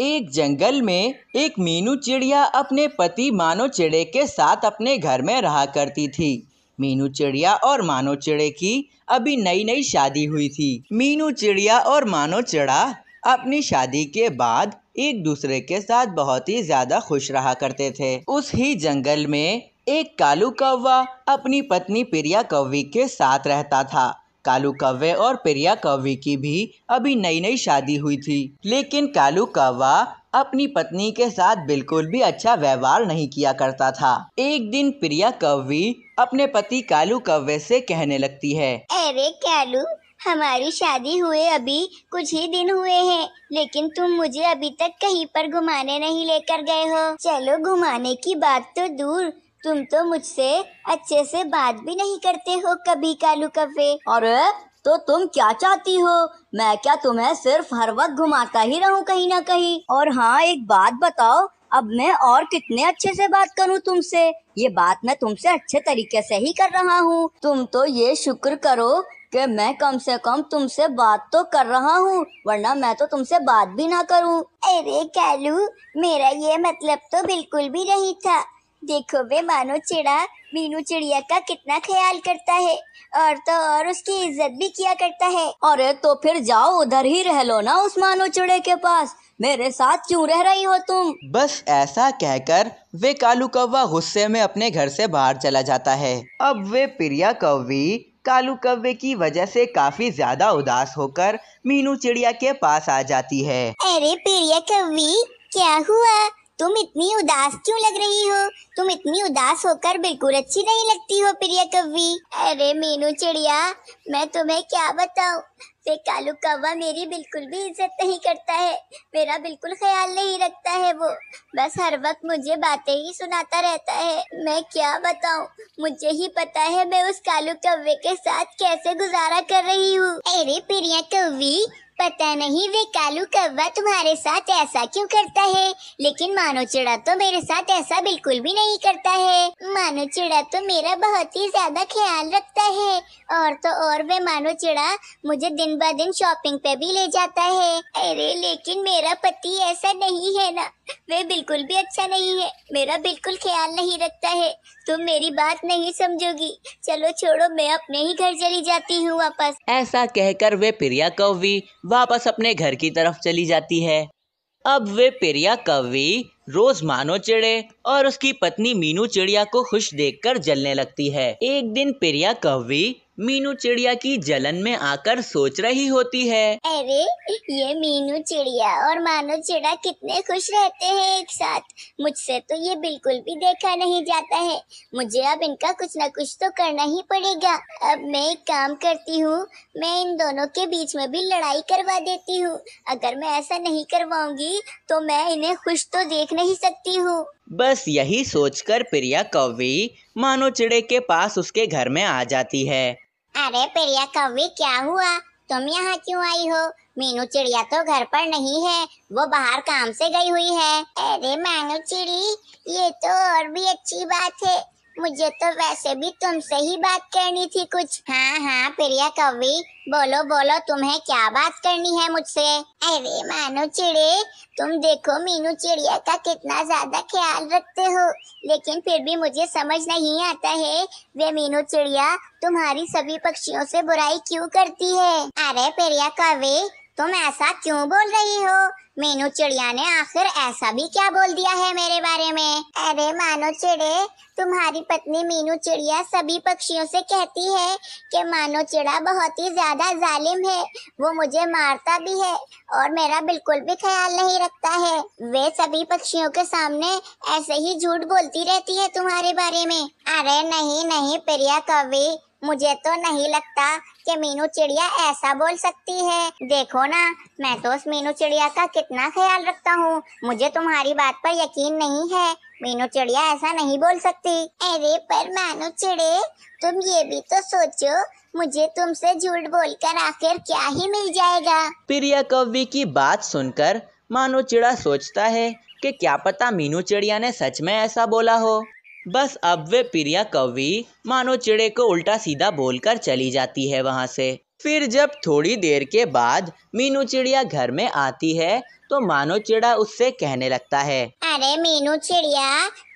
एक जंगल में एक मीनू चिड़िया अपने पति मानो चिड़े के साथ अपने घर में रहा करती थी मीनू चिड़िया और मानो चिड़े की अभी नई नई शादी हुई थी मीनू चिड़िया और मानो चिड़ा अपनी शादी के बाद एक दूसरे के साथ बहुत ही ज्यादा खुश रहा करते थे उस ही जंगल में एक कालू कौवा अपनी पत्नी प्रिया कौवी के साथ रहता था कालू कव्वे और प्रिया कव्वे की भी अभी नई नई शादी हुई थी लेकिन कालू कव्वा अपनी पत्नी के साथ बिल्कुल भी अच्छा व्यवहार नहीं किया करता था एक दिन प्रिया कव्वी अपने पति कालू कव्वे से कहने लगती है अरे कालू हमारी शादी हुए अभी कुछ ही दिन हुए हैं लेकिन तुम मुझे अभी तक कहीं पर घुमाने नहीं लेकर गए हो चलो घुमाने की बात तो दूर तुम तो मुझसे अच्छे से बात भी नहीं करते हो कभी कालू कफे और तो तुम क्या चाहती हो मैं क्या तुम्हें सिर्फ हर वक्त घुमाता ही रहूं कहीं ना कहीं और हाँ एक बात बताओ अब मैं और कितने अच्छे से बात करूं तुमसे ये बात मैं तुमसे अच्छे तरीके से ही कर रहा हूँ तुम तो ये शुक्र करो कि मैं कम से कम तुमसे बात तो कर रहा हूँ वरना मैं तो तुमसे बात भी ना करूँ अरे कैलू मेरा ये मतलब तो बिल्कुल भी नहीं था देखो वे मानो चिड़ा मीनू चिड़िया का कितना ख्याल करता है और तो और उसकी इज्जत भी किया करता है अरे तो फिर जाओ उधर ही रह लो ना उस मानो चिड़े के पास मेरे साथ क्यों रह रही हो तुम बस ऐसा कहकर वे कालू कौवा गुस्से में अपने घर से बाहर चला जाता है अब वे प्रिया कौवी कालू कव्वे की वजह से काफी ज्यादा उदास होकर मीनू चिड़िया के पास आ जाती है अरे प्रिया कव्वी क्या हुआ तुम इतनी उदास क्यों लग रही हो तुम इतनी उदास होकर बिल्कुल अच्छी नहीं लगती हो प्रिया कव्वी अरे मीनू चिड़िया मैं तुम्हें क्या बताऊं वे कालू कौवा मेरी बिल्कुल भी इज्जत नहीं करता है मेरा बिल्कुल ख्याल नहीं रखता है वो बस हर वक्त मुझे बातें ही सुनाता रहता है मैं क्या बताऊं मुझे ही पता है मैं उस कालू कौवे के साथ कैसे गुजारा कर रही हूँ अरे प्रिया कौवी पता नहीं वे कालू कौवा तुम्हारे साथ ऐसा क्यों करता है लेकिन मानो चिड़ा तो मेरे साथ ऐसा बिल्कुल भी नहीं करता है मानो चिड़ा तो मेरा बहुत ही ज्यादा ख्याल रखता है और तो और वे मानो चिड़ा मुझे दिन ब दिन शॉपिंग पे भी ले जाता है अरे लेकिन मेरा पति ऐसा नहीं है ना वे बिल्कुल भी अच्छा नहीं है मेरा बिल्कुल ख्याल नहीं रखता है तुम मेरी बात नहीं समझोगी चलो छोड़ो मैं अपने ही घर चली जाती हूँ वापस ऐसा कहकर वे प्रिया कौवी वापस अपने घर की तरफ चली जाती है अब वे पेरिया कवि रोज मानो चिड़े और उसकी पत्नी मीनू चिड़िया को खुश देखकर जलने लगती है एक दिन पेरिया कवि मीनू चिड़िया की जलन में आकर सोच रही होती है अरे ये मीनू चिड़िया और मानो चिड़ा कितने खुश रहते हैं एक साथ मुझसे तो ये बिल्कुल भी देखा नहीं जाता है मुझे अब इनका कुछ ना कुछ तो करना ही पड़ेगा अब मैं एक काम करती हूँ मैं इन दोनों के बीच में भी लड़ाई करवा देती हूँ अगर मैं ऐसा नहीं करवाऊंगी तो मैं इन्हें खुश तो देख नहीं सकती हूँ बस यही सोचकर प्रिया कौवी मानो चिड़े के पास उसके घर में आ जाती है अरे प्रिया कवि क्या हुआ तुम यहाँ क्यों आई हो मीनू चिड़िया तो घर पर नहीं है वो बाहर काम से गई हुई है अरे मानो चिड़ी ये तो और भी अच्छी बात है मुझे तो वैसे भी तुमसे ही बात करनी थी कुछ हाँ हाँ प्रिया कवि बोलो बोलो तुम्हें क्या बात करनी है मुझसे अरे मानो चिड़े तुम देखो मीनू चिड़िया का कितना ज्यादा ख्याल रखते हो लेकिन फिर भी मुझे समझ नहीं आता है वे मीनू चिड़िया तुम्हारी सभी पक्षियों से बुराई क्यों करती है अरे प्रिया कवि तुम ऐसा क्यों बोल रही हो मीनू चिड़िया ने आखिर ऐसा भी क्या बोल दिया है मेरे बारे में अरे मानो चिड़े तुम्हारी पत्नी मीनू चिड़िया सभी पक्षियों से कहती है कि मानो चिड़ा बहुत ही ज्यादा जालिम है वो मुझे मारता भी है और मेरा बिल्कुल भी ख्याल नहीं रखता है वे सभी पक्षियों के सामने ऐसे ही झूठ बोलती रहती है तुम्हारे बारे में अरे नहीं नहीं प्रिया कवि मुझे तो नहीं लगता कि मीनू चिड़िया ऐसा बोल सकती है देखो ना मैं तो उस मीनू चिड़िया का कितना ख्याल रखता हूँ मुझे तुम्हारी बात पर यकीन नहीं है मीनू चिड़िया ऐसा नहीं बोल सकती अरे पर मानू चिड़े तुम ये भी तो सोचो मुझे तुमसे झूठ बोलकर आखिर क्या ही मिल जाएगा प्रिया कवि की बात सुनकर मानो चिड़ा सोचता है कि क्या पता मीनू चिड़िया ने सच में ऐसा बोला हो बस अब वे प्रिया कवि मानो चिड़े को उल्टा सीधा बोलकर चली जाती है वहाँ से फिर जब थोड़ी देर के बाद मीनू चिड़िया घर में आती है तो मानो चिड़ा उससे कहने लगता है अरे मीनू चिड़िया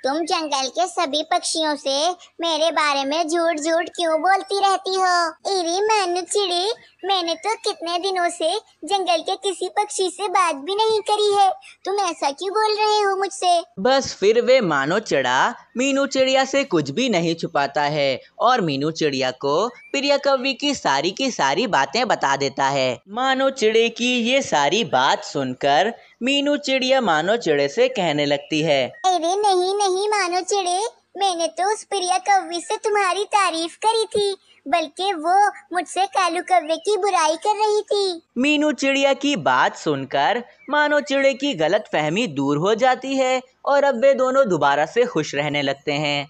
तुम जंगल के सभी पक्षियों से मेरे बारे में झूठ झूठ क्यों बोलती रहती हो इरी मानू चिड़ी मैंने तो कितने दिनों से जंगल के किसी पक्षी से बात भी नहीं करी है तुम ऐसा क्यों बोल रहे हो मुझसे बस फिर वे मानो चिड़ा मीनू चिड़िया से कुछ भी नहीं छुपाता है और मीनू चिड़िया को प्रिया कवि की सारी की सारी बातें बता देता है मानो चिड़े की ये सारी बात सुनकर सुनकर मीनू चिड़िया मानो चिड़े से कहने लगती है अरे नहीं नहीं मानो चिड़े मैंने तो उस प्रिया कव्वे से तुम्हारी तारीफ करी थी बल्कि वो मुझसे कालू कव्वे की बुराई कर रही थी मीनू चिड़िया की बात सुनकर मानो चिड़े की गलत फहमी दूर हो जाती है और अब वे दोनों दोबारा से खुश रहने लगते हैं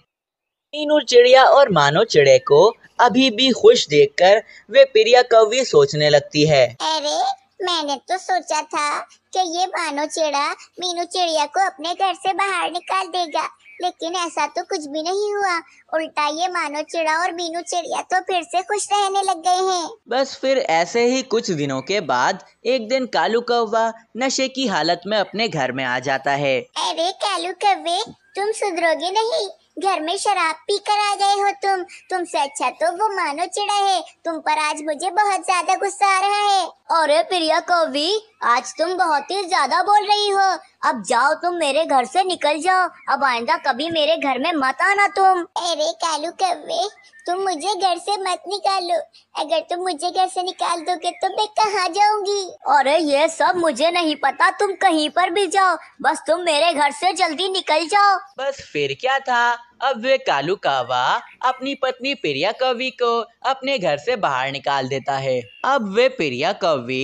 मीनू चिड़िया और मानो चिड़े को अभी भी खुश देखकर वे प्रिया कव्वी सोचने लगती है अरे मैंने तो सोचा था कि ये मानो चिड़ा मीनू चिड़िया को अपने घर से बाहर निकाल देगा लेकिन ऐसा तो कुछ भी नहीं हुआ उल्टा ये मानो चिड़ा और मीनू चिड़िया तो फिर से खुश रहने लग गए हैं बस फिर ऐसे ही कुछ दिनों के बाद एक दिन कालू कौवा नशे की हालत में अपने घर में आ जाता है अरे कालू कौवे तुम सुधरोगे नहीं घर में शराब पीकर आ गए हो तुम तुमसे अच्छा तो वो मानो चिड़ा है तुम पर आज मुझे बहुत ज्यादा गुस्सा आ रहा है और प्रिया को भी आज तुम बहुत ही ज्यादा बोल रही हो अब जाओ तुम मेरे घर से निकल जाओ अब आइंदा कभी मेरे घर में मत आना तुम अरे कालू कवे तुम मुझे घर से मत निकालो अगर तुम मुझे घर से निकाल दोगे तो मैं कहाँ जाऊंगी अरे ये सब मुझे नहीं पता तुम कहीं पर भी जाओ बस तुम मेरे घर से जल्दी निकल जाओ बस फिर क्या था अब वे कालू कावा अपनी पत्नी प्रिया कवि को अपने घर से बाहर निकाल देता है अब वे प्रिया कवि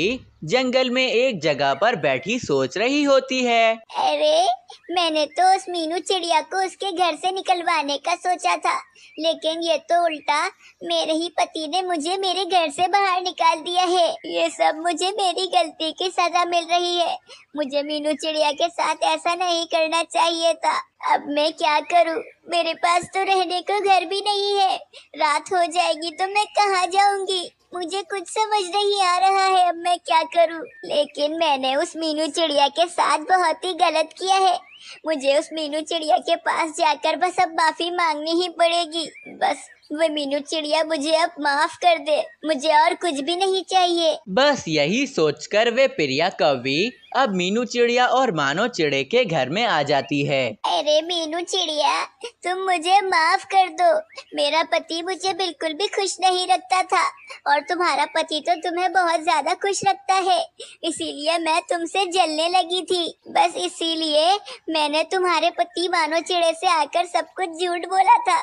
जंगल में एक जगह पर बैठी सोच रही होती है अरे मैंने तो उस मीनू चिड़िया को उसके घर से निकलवाने का सोचा था लेकिन ये तो उल्टा मेरे ही पति ने मुझे मेरे घर से बाहर निकाल दिया है ये सब मुझे मेरी गलती की सजा मिल रही है मुझे मीनू चिड़िया के साथ ऐसा नहीं करना चाहिए था अब मैं क्या करूँ मेरे पास तो रहने को घर भी नहीं है रात हो जाएगी तो मैं कहाँ जाऊँगी मुझे कुछ समझ नहीं आ रहा है अब मैं क्या करूं लेकिन मैंने उस मीनू चिड़िया के साथ बहुत ही गलत किया है मुझे उस मीनू चिड़िया के पास जाकर बस अब माफी मांगनी ही पड़ेगी बस वो मीनू चिड़िया मुझे अब माफ कर दे मुझे और कुछ भी नहीं चाहिए बस यही सोचकर वे प्रिया कवि अब मीनू चिड़िया और मानो चिड़े के घर में आ जाती है अरे मीनू चिड़िया तुम मुझे माफ कर दो मेरा पति मुझे बिल्कुल भी खुश नहीं रखता था और तुम्हारा पति तो तुम्हें बहुत ज्यादा खुश रखता है इसीलिए मैं तुमसे जलने लगी थी बस इसीलिए मैंने तुम्हारे पति मानो चिड़े से आकर सब कुछ झूठ बोला था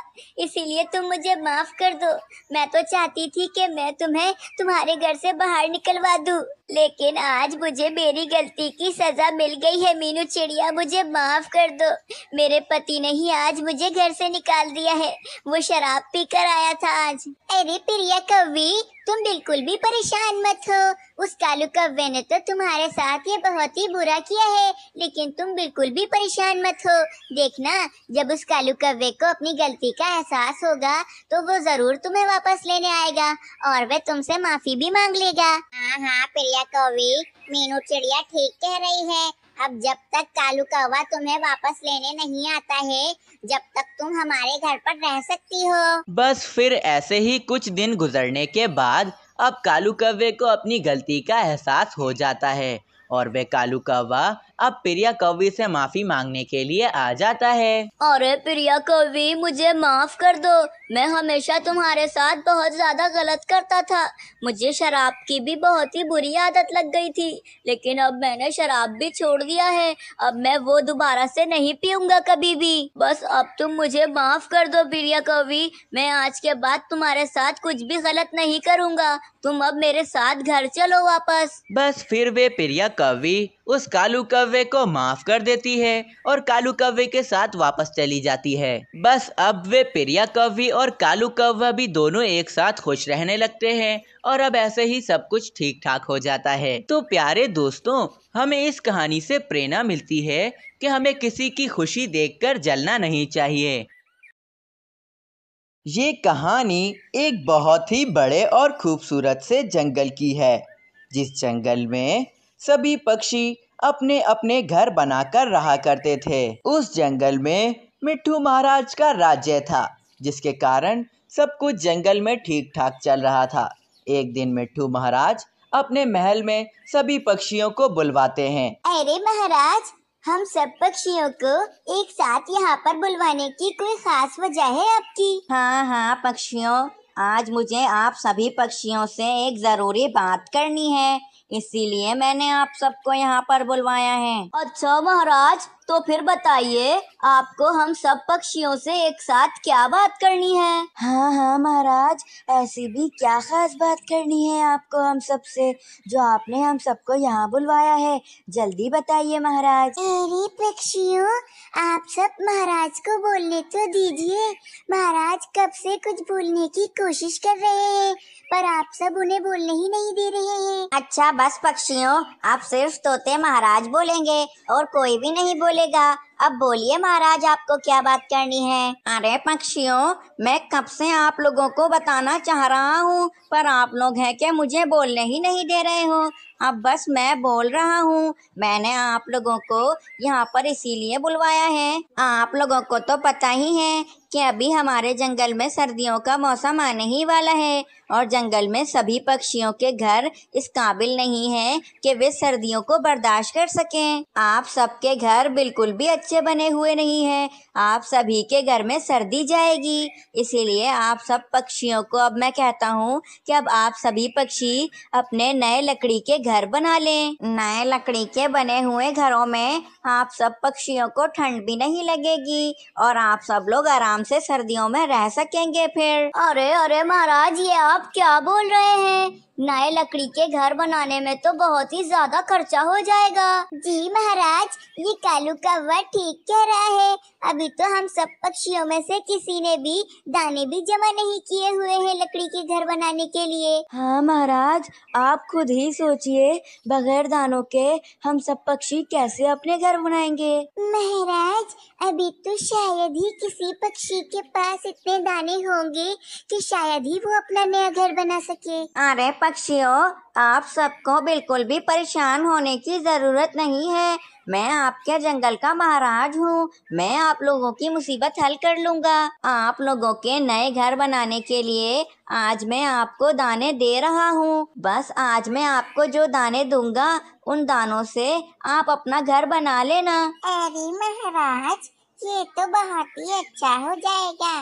इसीलिए तुम मुझे माफ कर दो मैं तो चाहती थी कि मैं तुम्हें तुम्हारे घर से बाहर निकलवा दूँ लेकिन आज मुझे मेरी गलती की सजा मिल गई है मीनू चिड़िया मुझे माफ कर दो मेरे पति ने ही आज मुझे घर से निकाल दिया है वो शराब पीकर आया था आज अरे प्रिया कवि तुम बिल्कुल भी परेशान मत हो उस कालू कव्वे ने तो तुम्हारे साथ ये बहुत ही बुरा किया है लेकिन तुम बिल्कुल भी परेशान मत हो देखना जब उस कालू कव्वे को अपनी गलती का एहसास होगा तो वो जरूर तुम्हें वापस लेने आएगा और वह तुमसे माफी भी मांग लेगा हाँ हाँ प्रिया कौवी मीनू चिड़िया ठीक कह रही है अब जब तक कालू कौवा तुम्हें वापस लेने नहीं आता है जब तक तुम हमारे घर पर रह सकती हो बस फिर ऐसे ही कुछ दिन गुजरने के बाद अब कालू कौवे को अपनी गलती का एहसास हो जाता है और वे कालू कौवा अब प्रिया कवि से माफी मांगने के लिए आ जाता है अरे प्रिया कवि मुझे माफ कर दो मैं हमेशा तुम्हारे साथ बहुत ज्यादा गलत करता था मुझे शराब की भी बहुत ही बुरी आदत लग गई थी लेकिन अब मैंने शराब भी छोड़ दिया है अब मैं वो दोबारा से नहीं पीऊंगा कभी भी बस अब तुम मुझे माफ कर दो प्रिया कवि मैं आज के बाद तुम्हारे साथ कुछ भी गलत नहीं करूँगा तुम अब मेरे साथ घर चलो वापस बस फिर वे प्रिया कवि उस कालू कव्वे को माफ कर देती है और कालू कव्वे के साथ वापस चली जाती है बस अब वे प्रिया कव्वी और कालू कव्वा भी दोनों एक साथ खुश रहने लगते हैं और अब ऐसे ही सब कुछ ठीक ठाक हो जाता है तो प्यारे दोस्तों हमें इस कहानी से प्रेरणा मिलती है कि हमें किसी की खुशी कर जलना नहीं चाहिए ये कहानी एक बहुत ही बड़े और खूबसूरत से जंगल की है जिस जंगल में सभी पक्षी अपने अपने घर बनाकर रहा करते थे उस जंगल में मिट्टू महाराज का राज्य था जिसके कारण सब कुछ जंगल में ठीक ठाक चल रहा था एक दिन मिट्टू महाराज अपने महल में सभी पक्षियों को बुलवाते हैं अरे महाराज हम सब पक्षियों को एक साथ यहाँ पर बुलवाने की कोई खास वजह है आपकी हाँ हाँ पक्षियों आज मुझे आप सभी पक्षियों से एक जरूरी बात करनी है इसीलिए मैंने आप सबको यहाँ पर बुलवाया है अच्छा महाराज तो फिर बताइए आपको हम सब पक्षियों से एक साथ क्या बात करनी है हाँ हाँ महाराज ऐसी भी क्या खास बात करनी है आपको हम सब से जो आपने हम सबको यहाँ बुलवाया है जल्दी बताइए महाराज अरे पक्षियों आप सब महाराज को बोलने तो दीजिए महाराज कब से कुछ बोलने की कोशिश कर रहे हैं पर आप सब उन्हें बोलने ही नहीं दे रहे हैं अच्छा बस पक्षियों आप सिर्फ तोते महाराज बोलेंगे और कोई भी नहीं बोले बोलेगा अब बोलिए महाराज आपको क्या बात करनी है अरे पक्षियों मैं कब से आप लोगों को बताना चाह रहा हूँ पर आप लोग हैं क्या मुझे बोलने ही नहीं दे रहे हो अब बस मैं बोल रहा हूँ मैंने आप लोगों को यहाँ पर इसीलिए बुलवाया है आप लोगों को तो पता ही है कि अभी हमारे जंगल में सर्दियों का मौसम आने ही वाला है और जंगल में सभी पक्षियों के घर इस काबिल नहीं हैं कि वे सर्दियों को बर्दाश्त कर सकें आप सबके घर बिल्कुल भी अच्छे बने हुए नहीं हैं आप सभी के घर में सर्दी जाएगी इसीलिए आप सब पक्षियों को अब मैं कहता हूँ कि अब आप सभी पक्षी अपने नए लकड़ी के घर बना लें नए लकड़ी के बने हुए घरों में आप सब पक्षियों को ठंड भी नहीं लगेगी और आप सब लोग आराम आराम से सर्दियों में रह सकेंगे फिर अरे अरे महाराज ये आप क्या बोल रहे हैं नए लकड़ी के घर बनाने में तो बहुत ही ज्यादा खर्चा हो जाएगा जी महाराज ये कालू का वट ठीक कह रहा है अभी तो हम सब पक्षियों में से किसी ने भी दाने भी जमा नहीं किए हुए हैं लकड़ी के घर बनाने के लिए हाँ महाराज आप खुद ही सोचिए बगैर दानों के हम सब पक्षी कैसे अपने घर बनाएंगे महाराज अभी तो शायद ही किसी पक्षी के पास इतने दाने होंगे कि शायद ही वो अपना नया घर बना सके अरे पक्षियों आप सबको बिल्कुल भी परेशान होने की ज़रूरत नहीं है मैं आपके जंगल का महाराज हूँ मैं आप लोगों की मुसीबत हल कर लूँगा आप लोगों के नए घर बनाने के लिए आज मैं आपको दाने दे रहा हूँ बस आज मैं आपको जो दाने दूंगा उन दानों से आप अपना घर बना लेना अरे महाराज ये तो बहुत ही अच्छा हो जाएगा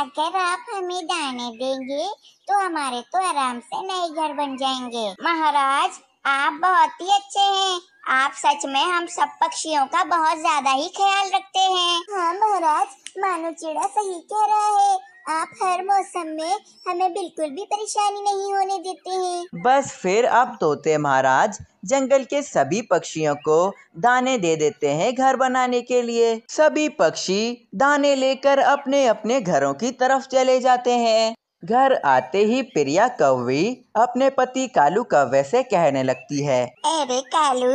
अगर आप हमें दाने देंगे तो हमारे तो आराम से नए घर बन जाएंगे महाराज आप बहुत ही अच्छे हैं आप सच में हम सब पक्षियों का बहुत ज्यादा ही ख्याल रखते हैं हाँ महाराज मानो चिड़ा सही कह रहा है आप हर मौसम में हमें बिल्कुल भी परेशानी नहीं होने देते हैं बस फिर आप तोते महाराज जंगल के सभी पक्षियों को दाने दे देते हैं घर बनाने के लिए सभी पक्षी दाने लेकर अपने अपने घरों की तरफ चले जाते हैं घर आते ही प्रिया कौवी अपने पति कालू कौवे से कहने लगती है अरे कालू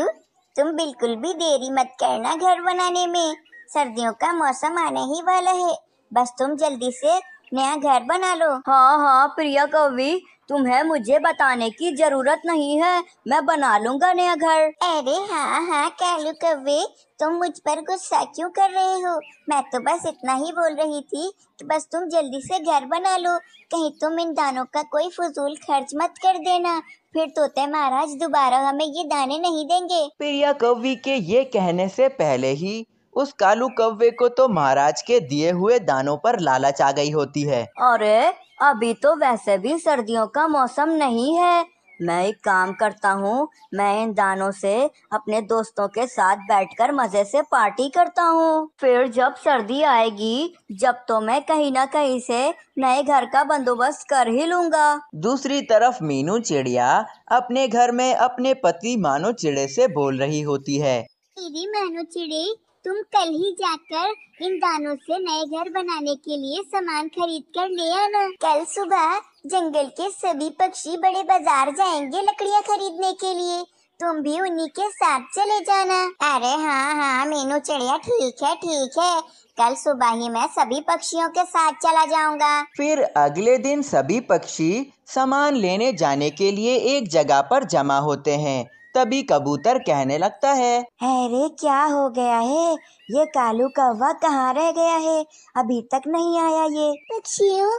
तुम बिल्कुल भी देरी मत करना घर बनाने में सर्दियों का मौसम आने ही वाला है बस तुम जल्दी से नया घर बना लो हाँ हाँ प्रिया कौवी तुम्हें मुझे बताने की जरूरत नहीं है मैं बना लूंगा नया घर अरे हाँ हाँ कालू कवे तुम मुझ पर गुस्सा क्यों कर रहे हो मैं तो बस इतना ही बोल रही थी कि बस तुम जल्दी से घर बना लो कहीं तुम इन दानों का कोई फजूल खर्च मत कर देना फिर तोते महाराज दोबारा हमें ये दाने नहीं देंगे प्रिया कवि के ये कहने से पहले ही उस कालू कव्वे को तो महाराज के दिए हुए दानों पर लालच आ गई होती है अरे अभी तो वैसे भी सर्दियों का मौसम नहीं है मैं एक काम करता हूँ मैं इन दानों से अपने दोस्तों के साथ बैठकर मज़े से पार्टी करता हूँ फिर जब सर्दी आएगी जब तो मैं कहीं ना कहीं से नए घर का बंदोबस्त कर ही लूँगा दूसरी तरफ मीनू चिड़िया अपने घर में अपने पति मानो चिड़े से बोल रही होती है मेनू चिड़ी तुम कल ही जाकर इन दानों से नए घर बनाने के लिए सामान खरीद कर ले आना कल सुबह जंगल के सभी पक्षी बड़े बाजार जाएंगे लकड़ियाँ खरीदने के लिए तुम भी उन्हीं के साथ चले जाना अरे हाँ हाँ मीनू चिड़िया ठीक है ठीक है कल सुबह ही मैं सभी पक्षियों के साथ चला जाऊंगा फिर अगले दिन सभी पक्षी सामान लेने जाने के लिए एक जगह पर जमा होते हैं तभी कबूतर कहने लगता है अरे क्या हो गया है ये कालू कौवा कहाँ रह गया है अभी तक नहीं आया ये पक्षियों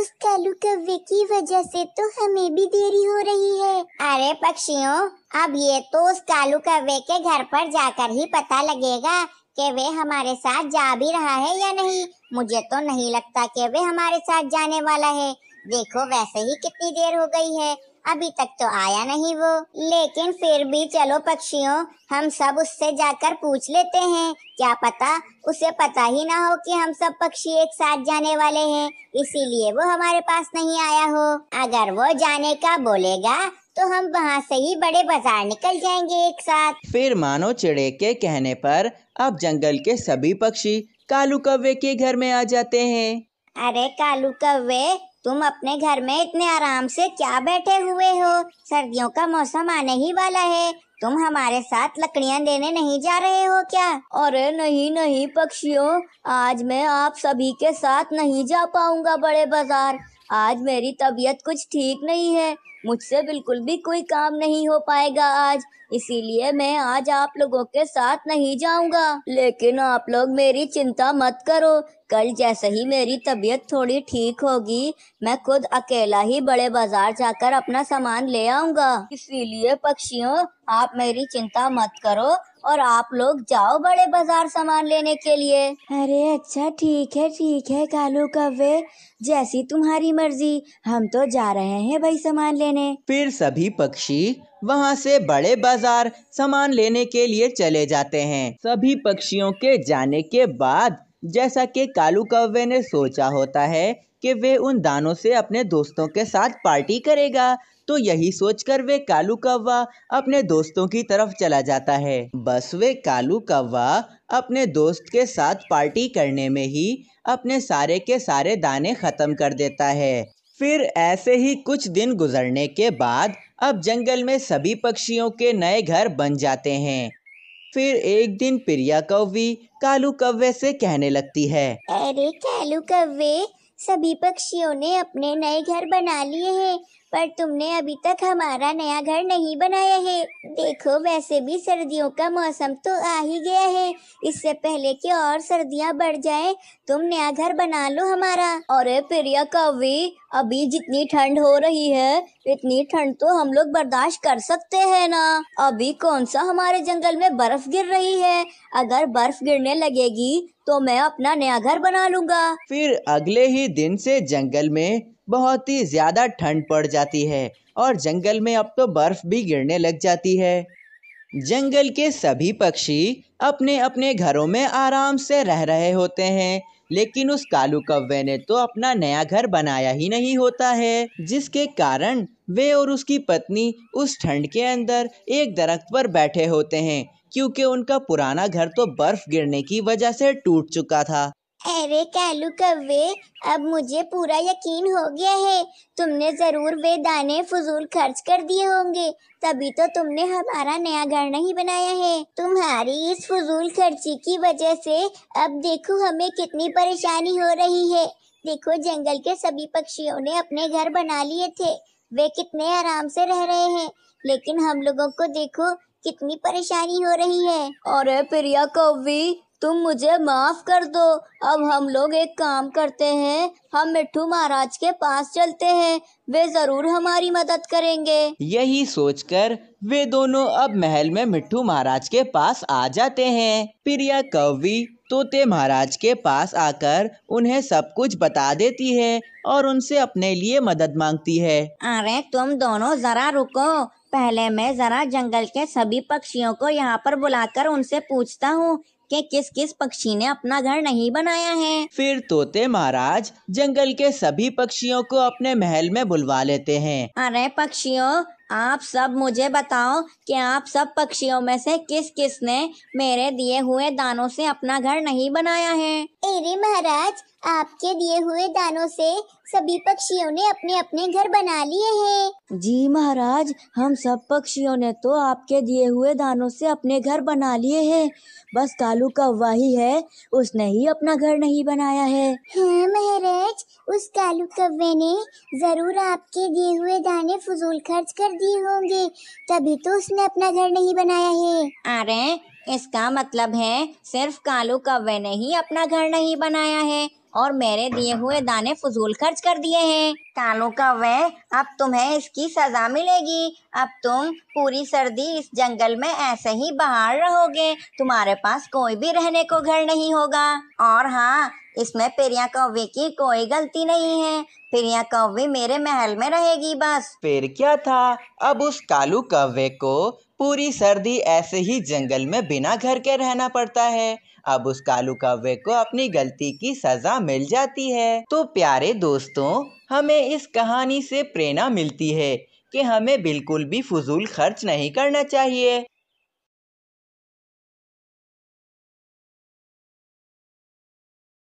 उस कालू कौवे की वजह से तो हमें भी देरी हो रही है अरे पक्षियों अब ये तो उस कालू कौवे के घर पर जाकर ही पता लगेगा कि वे हमारे साथ जा भी रहा है या नहीं मुझे तो नहीं लगता कि वे हमारे साथ जाने वाला है देखो वैसे ही कितनी देर हो गई है अभी तक तो आया नहीं वो लेकिन फिर भी चलो पक्षियों हम सब उससे जाकर पूछ लेते हैं क्या पता उसे पता ही ना हो कि हम सब पक्षी एक साथ जाने वाले हैं इसीलिए वो हमारे पास नहीं आया हो अगर वो जाने का बोलेगा तो हम वहाँ से ही बड़े बाजार निकल जाएंगे एक साथ फिर मानो चिड़े के कहने पर अब जंगल के सभी पक्षी कालू कव्वे के घर में आ जाते हैं अरे कालू कव्वे तुम अपने घर में इतने आराम से क्या बैठे हुए हो सर्दियों का मौसम आने ही वाला है तुम हमारे साथ लकड़ियाँ देने नहीं जा रहे हो क्या अरे नहीं नहीं पक्षियों आज मैं आप सभी के साथ नहीं जा पाऊंगा बड़े बाजार आज मेरी तबीयत कुछ ठीक नहीं है मुझसे बिल्कुल भी कोई काम नहीं हो पाएगा आज इसीलिए मैं आज आप लोगों के साथ नहीं जाऊंगा लेकिन आप लोग मेरी चिंता मत करो कल जैसे ही मेरी तबीयत थोड़ी ठीक होगी मैं खुद अकेला ही बड़े बाजार जाकर अपना सामान ले आऊंगा इसीलिए पक्षियों आप मेरी चिंता मत करो और आप लोग जाओ बड़े बाजार सामान लेने के लिए अरे अच्छा ठीक है ठीक है कालू कव्वे जैसी तुम्हारी मर्जी हम तो जा रहे हैं भाई सामान लेने फिर सभी पक्षी वहाँ से बड़े बाजार सामान लेने के लिए चले जाते हैं सभी पक्षियों के जाने के बाद जैसा कि कालू कव्वे ने सोचा होता है कि वे उन दानों से अपने दोस्तों के साथ पार्टी करेगा तो यही सोचकर वे कालू कौवा अपने दोस्तों की तरफ चला जाता है बस वे कालू कौवा अपने दोस्त के साथ पार्टी करने में ही अपने सारे के सारे दाने खत्म कर देता है फिर ऐसे ही कुछ दिन गुजरने के बाद अब जंगल में सभी पक्षियों के नए घर बन जाते हैं फिर एक दिन प्रिया कौवी कालू कौवे से कहने लगती है अरे कालू कौवे सभी पक्षियों ने अपने नए घर बना लिए हैं पर तुमने अभी तक हमारा नया घर नहीं बनाया है देखो वैसे भी सर्दियों का मौसम तो आ ही गया है इससे पहले कि और सर्दियां बढ़ जाए तुम नया घर बना लो हमारा अरे प्रिया कवि अभी जितनी ठंड हो रही है इतनी ठंड तो हम लोग बर्दाश्त कर सकते हैं ना अभी कौन सा हमारे जंगल में बर्फ गिर रही है अगर बर्फ गिरने लगेगी तो मैं अपना नया घर बना लूंगा फिर अगले ही दिन से जंगल में बहुत ही ज़्यादा ठंड पड़ जाती है और जंगल में अब तो बर्फ़ भी गिरने लग जाती है जंगल के सभी पक्षी अपने अपने घरों में आराम से रह रहे होते हैं लेकिन उस कालू कव्वे ने तो अपना नया घर बनाया ही नहीं होता है जिसके कारण वे और उसकी पत्नी उस ठंड के अंदर एक दरख्त पर बैठे होते हैं क्योंकि उनका पुराना घर तो बर्फ गिरने की वजह से टूट चुका था अरे कालू कव्वे अब मुझे पूरा यकीन हो गया है तुमने ज़रूर वे दाने फजूल खर्च कर दिए होंगे तभी तो तुमने हमारा नया घर नहीं बनाया है तुम्हारी इस फजूल खर्ची की वजह से अब देखो हमें कितनी परेशानी हो रही है देखो जंगल के सभी पक्षियों ने अपने घर बना लिए थे वे कितने आराम से रह रहे हैं लेकिन हम लोगों को देखो कितनी परेशानी हो रही है अरे प्रिया कौवी तुम मुझे माफ़ कर दो अब हम लोग एक काम करते हैं हम मिट्टू महाराज के पास चलते हैं वे ज़रूर हमारी मदद करेंगे यही सोचकर वे दोनों अब महल में मिट्टू महाराज के पास आ जाते हैं प्रिया कवि तोते महाराज के पास आकर उन्हें सब कुछ बता देती है और उनसे अपने लिए मदद मांगती है अरे तुम दोनों जरा रुको पहले मैं जरा जंगल के सभी पक्षियों को यहाँ पर बुलाकर उनसे पूछता हूँ के किस किस पक्षी ने अपना घर नहीं बनाया है फिर तोते महाराज जंगल के सभी पक्षियों को अपने महल में बुलवा लेते हैं अरे पक्षियों आप सब मुझे बताओ कि आप सब पक्षियों में से किस किस ने मेरे दिए हुए दानों से अपना घर नहीं बनाया है अरे महाराज आपके दिए हुए दानों से सभी पक्षियों ने अपने अपने घर बना लिए हैं। जी महाराज हम सब पक्षियों ने तो आपके दिए हुए दानों से अपने घर बना लिए हैं। बस कालू कौवा ही है उसने ही अपना घर नहीं बनाया है हाँ महाराज उस कालू कौवे ने जरूर आपके दिए हुए दाने फजूल खर्च कर दिए होंगे तभी तो उसने अपना घर नहीं बनाया है अरे इसका मतलब है सिर्फ कालू कौवे ने ही अपना घर नहीं बनाया है और मेरे दिए हुए दाने फजूल खर्च कर दिए हैं कानू का वह अब तुम्हें इसकी सजा मिलेगी अब तुम पूरी सर्दी इस जंगल में ऐसे ही बाहर रहोगे तुम्हारे पास कोई भी रहने को घर नहीं होगा और हाँ इसमें पेरिया कौवे की कोई गलती नहीं है पेरिया कौवे मेरे महल में रहेगी बस फिर क्या था अब उस कालू कौवे को पूरी सर्दी ऐसे ही जंगल में बिना घर के रहना पड़ता है अब उस कालू कव्वे को अपनी गलती की सजा मिल जाती है तो प्यारे दोस्तों हमें इस कहानी से प्रेरणा मिलती है कि हमें बिल्कुल भी फजूल खर्च नहीं करना चाहिए